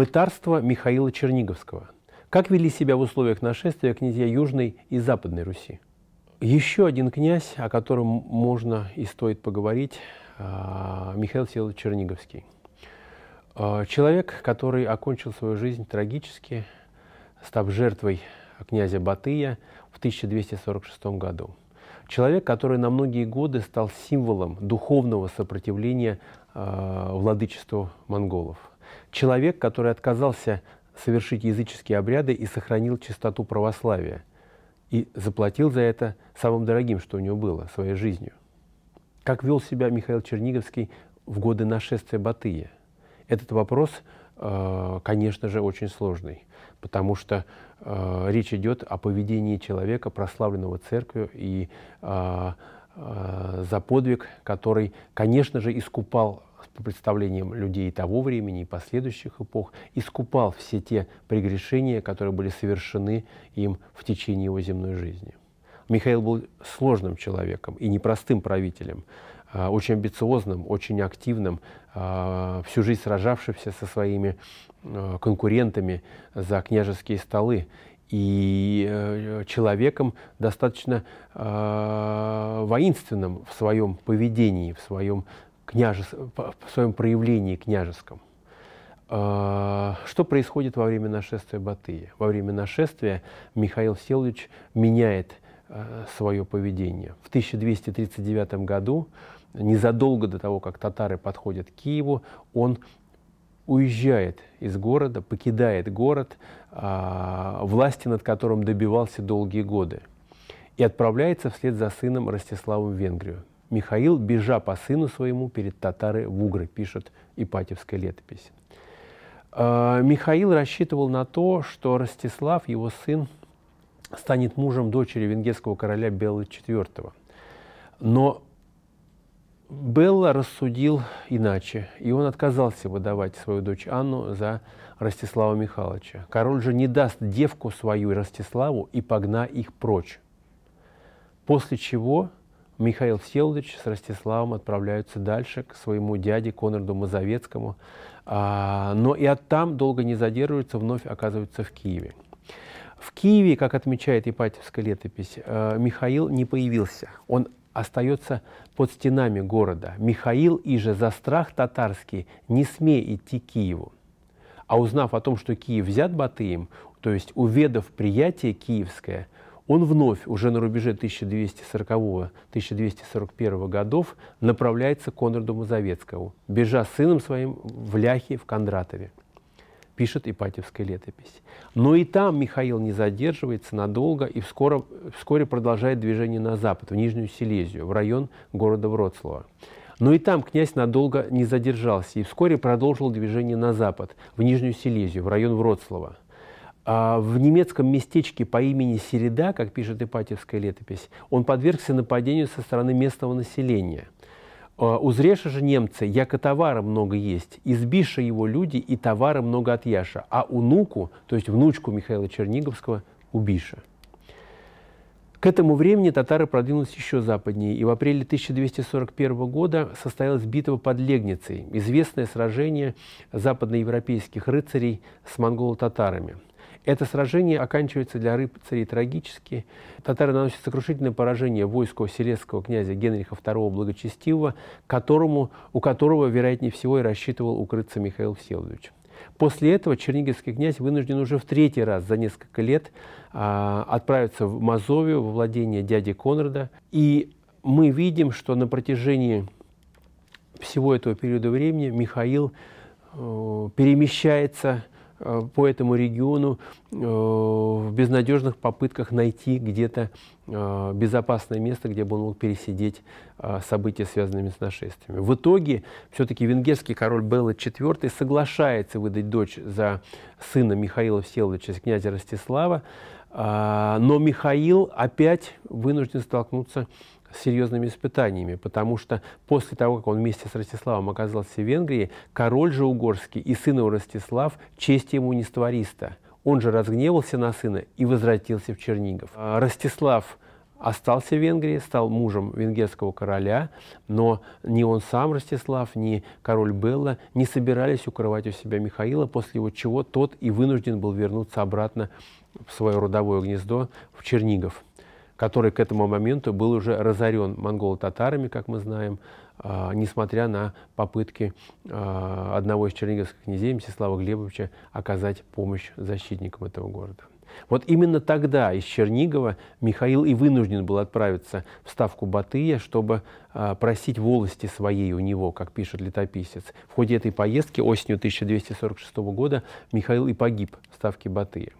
Мытарство Михаила Черниговского. Как вели себя в условиях нашествия князья Южной и Западной Руси? Еще один князь, о котором можно и стоит поговорить, а, Михаил Селович Черниговский. А, человек, который окончил свою жизнь трагически, став жертвой князя Батыя в 1246 году. Человек, который на многие годы стал символом духовного сопротивления а, владычеству монголов человек, который отказался совершить языческие обряды и сохранил чистоту православия. И заплатил за это самым дорогим, что у него было, своей жизнью. Как вел себя Михаил Черниговский в годы нашествия Батыя? Этот вопрос, э, конечно же, очень сложный, потому что э, речь идет о поведении человека, прославленного церковью, и э, за подвиг, который, конечно же, искупал по представлениям людей того времени и последующих эпох, искупал все те прегрешения, которые были совершены им в течение его земной жизни. Михаил был сложным человеком и непростым правителем, а, очень амбициозным, очень активным, а, всю жизнь сражавшимся со своими а, конкурентами за княжеские столы и э, человеком достаточно воинственным в своем поведении, в своем княже... в своем проявлении княжеском. А, что происходит во время нашествия Батыя? Во время нашествия Михаил Селович меняет э, свое поведение. В 1239 году, незадолго до того, как татары подходят к Киеву, он уезжает из города, покидает город, а, власти над которым добивался долгие годы, и отправляется вслед за сыном Ростиславом в Венгрию. Михаил, бежа по сыну своему перед татары в Угры, пишет Ипатьевская летопись. А, Михаил рассчитывал на то, что Ростислав, его сын, станет мужем дочери венгерского короля Белла IV. Но Белла рассудил иначе, и он отказался выдавать свою дочь Анну за Ростислава Михайловича. Король же не даст девку свою Ростиславу и погна их прочь. После чего Михаил Всеволодович с Ростиславом отправляются дальше к своему дяде Конраду Мазовецкому, а, но и оттам долго не задерживаются, вновь оказываются в Киеве. В Киеве, как отмечает Ипатьевская летопись, э, Михаил не появился. Он остается под стенами города. Михаил и же за страх татарский не смей идти к Киеву. А узнав о том, что Киев взят Батыем, то есть уведав приятие киевское – он вновь уже на рубеже 1240-1241 годов направляется к Конраду Мазовецкому, бежа с сыном своим в Ляхе в Кондратове, пишет Ипатьевская летопись. Но и там Михаил не задерживается надолго и вскоре, вскоре продолжает движение на запад, в Нижнюю Силезию, в район города Вроцлава. Но и там князь надолго не задержался и вскоре продолжил движение на запад, в Нижнюю Силезию, в район Вроцлава. А в немецком местечке по имени Середа, как пишет Ипатьевская летопись, он подвергся нападению со стороны местного населения. А, Узреша же немцы, яко товара много есть, избиша его люди и товара много от Яша, а унуку, то есть внучку Михаила Черниговского, убиша. К этому времени татары продвинулись еще западнее, и в апреле 1241 года состоялась битва под Легницей, известное сражение западноевропейских рыцарей с монголо-татарами – это сражение оканчивается для рыцарей трагически. Татары наносят сокрушительное поражение войску селезского князя Генриха II Благочестивого, которому, у которого, вероятнее всего, и рассчитывал укрыться Михаил Всеволодович. После этого черниговский князь вынужден уже в третий раз за несколько лет а, отправиться в Мазовию, во владение дяди Конрада. И мы видим, что на протяжении всего этого периода времени Михаил э, перемещается Э, по этому региону э, в безнадежных попытках найти где-то э, безопасное место, где бы он мог пересидеть события, связанные с нашествиями. В итоге все-таки венгерский король Белла IV соглашается выдать дочь за сына Михаила Всеволодовича, князя Ростислава, а, но Михаил опять вынужден столкнуться серьезными испытаниями, потому что после того, как он вместе с Ростиславом оказался в Венгрии, король же Угорский и сын его Ростислав честь ему не створиста. Он же разгневался на сына и возвратился в Чернигов. А Ростислав остался в Венгрии, стал мужем венгерского короля, но ни он сам, Ростислав, ни король Белла не собирались укрывать у себя Михаила, после чего тот и вынужден был вернуться обратно в свое родовое гнездо в Чернигов который к этому моменту был уже разорен монголо-татарами, как мы знаем, а, несмотря на попытки а, одного из черниговских князей, Мстислава Глебовича, оказать помощь защитникам этого города. Вот именно тогда из Чернигова Михаил и вынужден был отправиться в ставку Батыя, чтобы а, просить волости своей у него, как пишет летописец. В ходе этой поездки осенью 1246 года Михаил и погиб в ставке Батыя.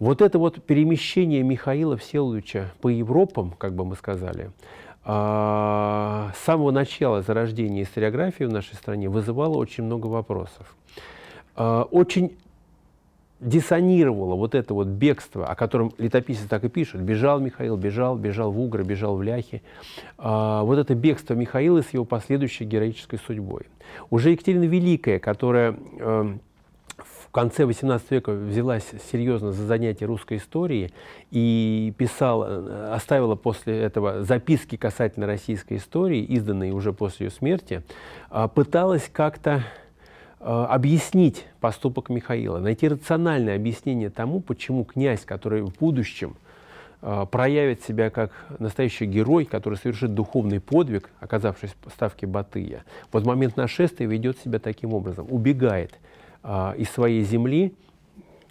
Вот это вот перемещение Михаила Всеволодовича по Европам, как бы мы сказали, а, с самого начала зарождения историографии в нашей стране вызывало очень много вопросов. А, очень диссонировало вот это вот бегство, о котором летописцы так и пишут. Бежал Михаил, бежал, бежал в Угры, бежал в Ляхи. А, вот это бегство Михаила с его последующей героической судьбой. Уже Екатерина Великая, которая эм, в конце XVIII века взялась серьезно за занятие русской истории и писала, э, оставила после этого записки касательно российской истории, изданные уже после ее смерти, а, пыталась как-то э, объяснить поступок Михаила, найти рациональное объяснение тому, почему князь, который в будущем э, проявит себя как настоящий герой, который совершит духовный подвиг, оказавшись в ставке Батыя, вот в момент нашествия ведет себя таким образом, убегает – а, из своей земли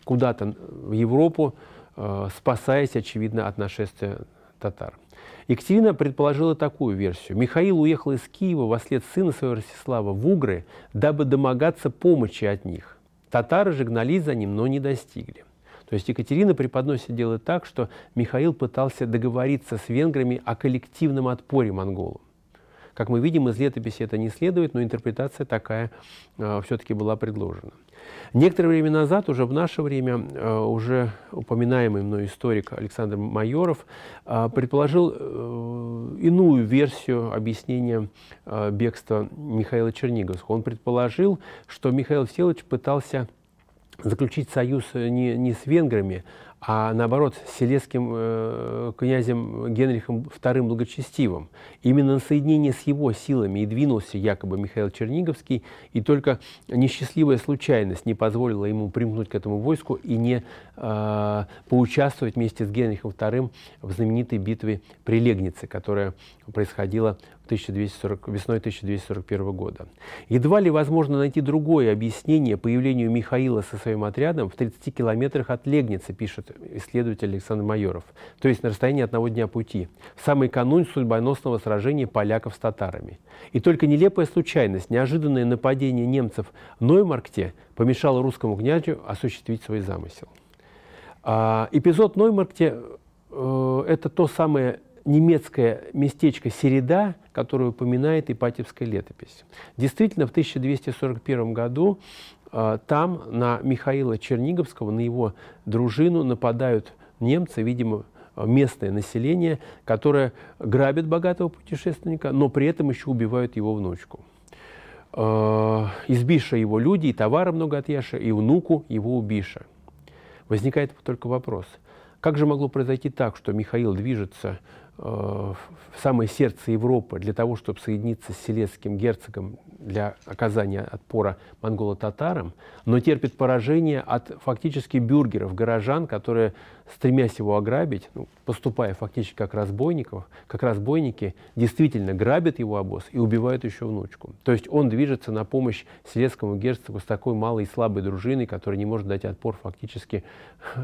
куда-то в Европу, а, спасаясь, очевидно, от нашествия татар. Екатерина предположила такую версию. Михаил уехал из Киева во след сына своего Ростислава в Угры, дабы домогаться помощи от них. Татары же гнались за ним, но не достигли. То есть Екатерина преподносит дело так, что Михаил пытался договориться с венграми о коллективном отпоре монголам. Как мы видим, из летописи это не следует, но интерпретация такая э, все-таки была предложена. Некоторое время назад, уже в наше время, э, уже упоминаемый мной историк Александр Майоров э, предположил э, иную версию объяснения э, бегства Михаила Черниговского. Он предположил, что Михаил Всеволодович пытался заключить союз э, не, не с венграми, а наоборот с селецким э, князем Генрихом II Благочестивым. Именно на соединение с его силами и двинулся якобы Михаил Черниговский, и только несчастливая случайность не позволила ему примкнуть к этому войску и не э, поучаствовать вместе с Генрихом II в знаменитой битве при Легнице, которая происходила 1240, весной 1241 года. Едва ли возможно найти другое объяснение появлению Михаила со своим отрядом в 30 километрах от Легницы, пишет исследователь Александр Майоров, то есть на расстоянии одного дня пути, в самый канун судьбоносного сражения поляков с татарами. И только нелепая случайность, неожиданное нападение немцев в Ноймаркте помешало русскому князю осуществить свой замысел. А, эпизод Ноймаркте э, – это то самое немецкое местечко Середа, которое упоминает Ипатьевская летопись. Действительно, в 1241 году а, там на Михаила Черниговского, на его дружину нападают немцы, видимо, местное население, которое грабит богатого путешественника, но при этом еще убивают его внучку. А, Избиша его люди, и товара много отъяша, и внуку его убиша. Возникает только вопрос, как же могло произойти так, что Михаил движется Э, в самое сердце Европы для того, чтобы соединиться с селецким герцогом для оказания отпора монголо-татарам, но терпит поражение от фактически бюргеров, горожан, которые, стремясь его ограбить, ну, поступая фактически как разбойников, как разбойники, действительно грабят его обоз и убивают еще внучку. То есть он движется на помощь селецкому герцогу с такой малой и слабой дружиной, которая не может дать отпор фактически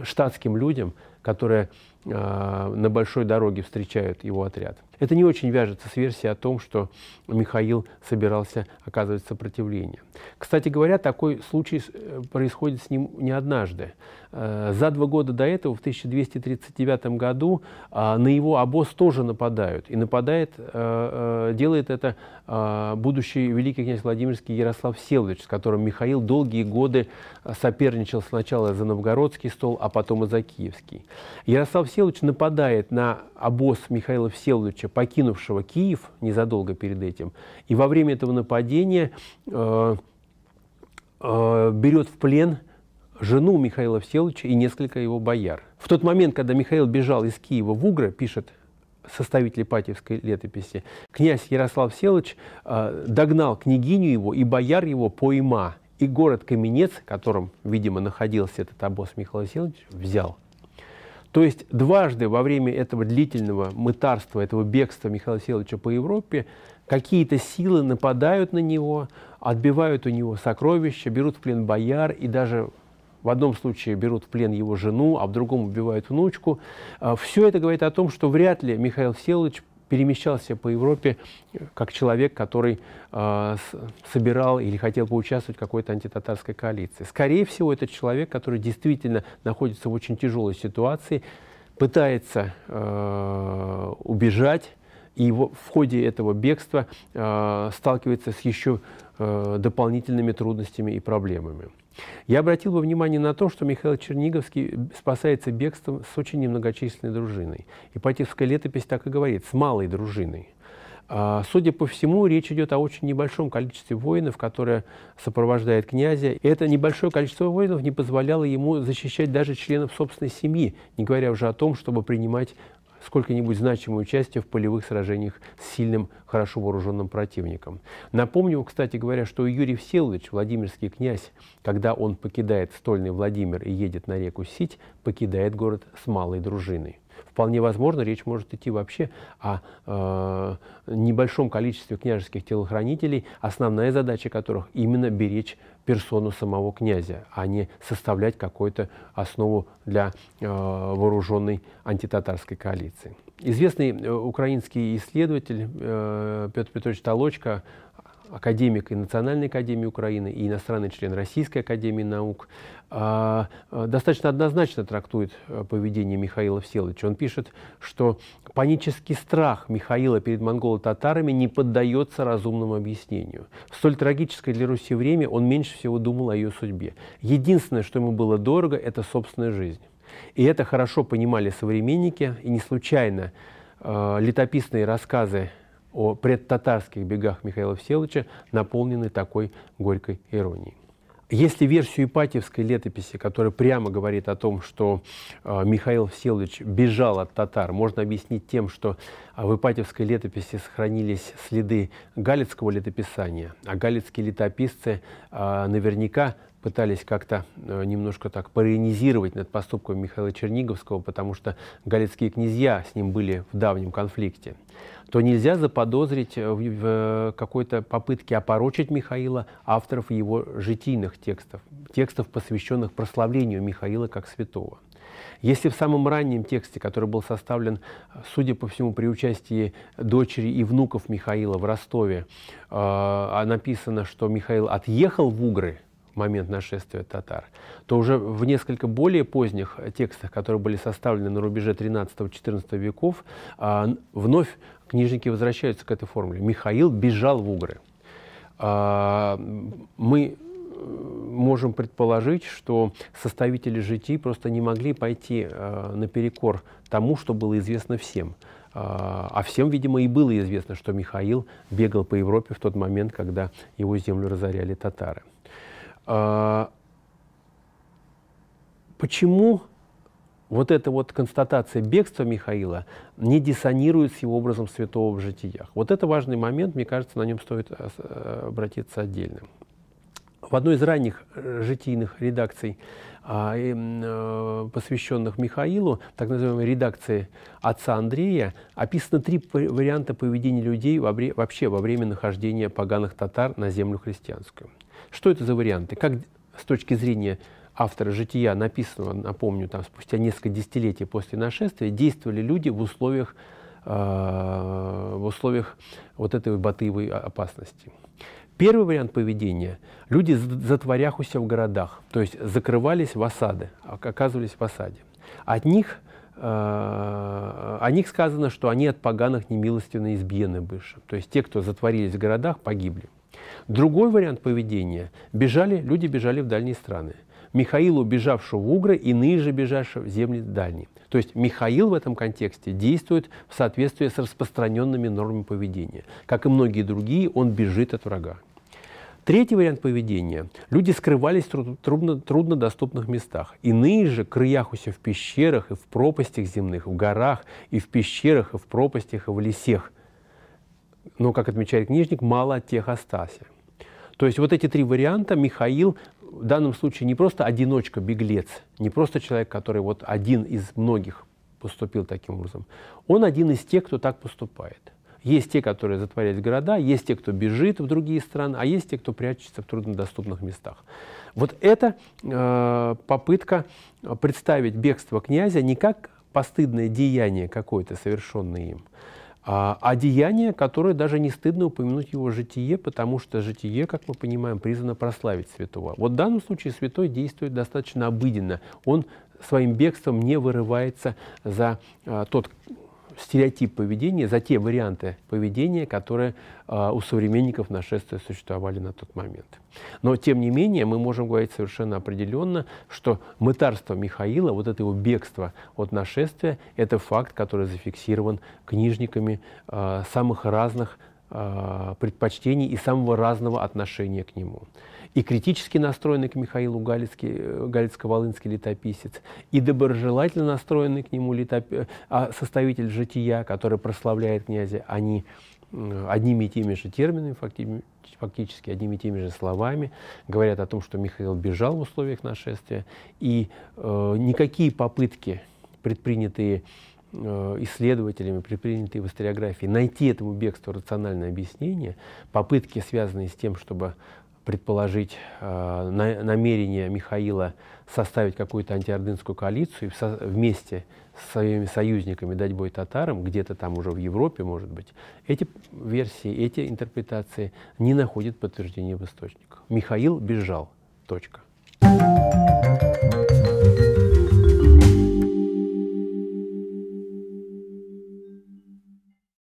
штатским людям, которые э, на большой дороге встречают его отряд. Это не очень вяжется с версией о том, что Михаил собирался оказывать сопротивление. Кстати говоря, такой случай э, происходит с ним не однажды. Э, за два года до этого, в 1239 году, а, на его обоз тоже нападают. И нападает, э, делает это а, будущий великий князь Владимирский Ярослав Селович, с которым Михаил долгие годы соперничал сначала за новгородский стол, а потом и за киевский. Ярослав Селович нападает на обоз Михаила Всеволодовича Януковича, покинувшего Киев незадолго перед этим, и во время этого нападения э, э, берет в плен жену Михаила Всеволодовича и несколько его бояр. В тот момент, когда Михаил бежал из Киева в Угра, пишет составитель Ипатьевской летописи, князь Ярослав Всеволодович э, догнал княгиню его и бояр его Пойма, и город Каменец, в котором, видимо, находился этот обоз Михаила Всеволодовича, взял – то есть дважды во время этого длительного мытарства, этого бегства Михаила Селовича по Европе, какие-то силы нападают на него, отбивают у него сокровища, берут в плен бояр и даже в одном случае берут в плен его жену, а в другом убивают внучку. А, Все это говорит о том, что вряд ли Михаил Селович перемещался по Европе э, как человек, который э, собирал или хотел поучаствовать в какой-то антитатарской коалиции. Скорее всего, это человек, который действительно находится в очень тяжелой ситуации, пытается э, убежать, и в ходе этого бегства э, сталкивается с еще э, дополнительными трудностями и проблемами. Я обратил бы внимание на то, что Михаил Черниговский спасается бегством с очень немногочисленной дружиной. Ипатьевская летопись так и говорит, с малой дружиной. А, судя по всему, речь идет о очень небольшом количестве воинов, которое сопровождает князя. И это небольшое количество воинов не позволяло ему защищать даже членов собственной семьи, не говоря уже о том, чтобы принимать сколько-нибудь значимое участие в полевых сражениях с сильным, хорошо вооруженным противником. Напомню, кстати говоря, что Юрий Всеволодович, Владимирский князь, когда он покидает стольный Владимир и едет на реку Сить, покидает город с малой дружиной. Вполне возможно, речь может идти вообще о э, небольшом количестве княжеских телохранителей, основная задача которых именно беречь персону самого князя, а не составлять какую-то основу для э, вооруженной антитатарской коалиции. Известный э, украинский исследователь э, Петр Петрович Толочко академик и Национальной академии Украины, и иностранный член Российской академии наук, а, а, достаточно однозначно трактует э, поведение Михаила Всеволодовича. Он пишет, что панический страх Михаила перед монголо-татарами не поддается разумному объяснению. В столь трагическое для Руси время он меньше всего думал о ее судьбе. Единственное, что ему было дорого, это собственная жизнь. И это хорошо понимали современники, и не случайно э, летописные рассказы о предтатарских бегах Михаила Всеволодовича наполнены такой горькой иронией. Если версию Ипатьевской летописи, которая прямо говорит о том, что э, Михаил Всеволодович бежал от татар, можно объяснить тем, что э, в Ипатьевской летописи сохранились следы галицкого летописания, а галицкие летописцы э, наверняка пытались как-то э, немножко так паренизировать над поступком Михаила Черниговского, потому что галицкие князья с ним были в давнем конфликте, то нельзя заподозрить э, в э, какой-то попытке опорочить Михаила авторов его житийных текстов, текстов, посвященных прославлению Михаила как святого. Если в самом раннем тексте, который был составлен, судя по всему, при участии дочери и внуков Михаила в Ростове, э, а, написано, что Михаил отъехал в Угры, момент нашествия татар, то уже в несколько более поздних текстах, которые были составлены на рубеже 13-14 веков, а, вновь книжники возвращаются к этой формуле. Михаил бежал в Угры. А, мы э, можем предположить, что составители житий просто не могли пойти э, наперекор тому, что было известно всем. А, а всем, видимо, и было известно, что Михаил бегал по Европе в тот момент, когда его землю разоряли татары. Почему вот эта вот констатация бегства Михаила не диссонирует с его образом святого в житиях? Вот это важный момент, мне кажется, на нем стоит э, э, обратиться отдельно. В одной из ранних э, житийных редакций, а, посвященных Михаилу, так называемой редакции отца Андрея, описано три варианта поведения людей вообще во время нахождения поганых татар на землю христианскую – что это за варианты? Как с точки зрения автора «Жития», написанного, напомню, там, спустя несколько десятилетий после нашествия, действовали люди в условиях, э, в условиях вот этой батыевой опасности. Первый вариант поведения – люди затворях в городах, то есть закрывались в осады, оказывались в осаде. От них, э, о них сказано, что они от поганых немилостивно избиены бывшим. То есть те, кто затворились в городах, погибли. Другой вариант поведения – бежали, люди бежали в дальние страны. Михаил, убежавший в Угры, иные же бежавший в земли дальние. То есть Михаил в этом контексте действует в соответствии с распространенными нормами поведения. Как и многие другие, он бежит от врага. Третий вариант поведения. Люди скрывались в трудно, труднодоступных местах. Иные же, крыяхуся в пещерах и в пропастях земных, в горах, и в пещерах, и в пропастях, и в лесах. Но, как отмечает книжник, мало от тех остался. То есть вот эти три варианта Михаил в данном случае не просто одиночка, беглец, не просто человек, который вот один из многих поступил таким образом. Он один из тех, кто так поступает. Есть те, которые затворяют города, есть те, кто бежит в другие страны, а есть те, кто прячется в труднодоступных местах. Вот это э, попытка представить бегство князя не как постыдное деяние какое-то, совершенное им, а, а деяние, которое даже не стыдно упомянуть его житие, потому что житие, как мы понимаем, призвано прославить святого. Вот в данном случае святой действует достаточно обыденно. Он своим бегством не вырывается за а, тот стереотип поведения, за те варианты поведения, которые э, у современников нашествия существовали на тот момент. Но, тем не менее, мы можем говорить совершенно определенно, что мытарство Михаила, вот это его бегство от нашествия, это факт, который зафиксирован книжниками э, самых разных а, предпочтений и самого разного отношения к нему и критически настроенный к Михаилу Галицкий, э, Галицко-Волынский летописец, и доброжелательно настроенный к нему летоп... Э, а составитель «Жития», который прославляет князя, они одними и теми же терминами, фактически одними и теми же словами, говорят о том, что Михаил бежал в условиях нашествия, и э, никакие попытки, предпринятые э, исследователями, предпринятые в историографии, найти этому бегству рациональное объяснение, попытки, связанные с тем, чтобы предположить э, намерение Михаила составить какую-то антиордынскую коалицию и вместе с своими союзниками дать бой татарам, где-то там уже в Европе, может быть, эти версии, эти интерпретации не находят подтверждения в источниках. Михаил бежал. Точка.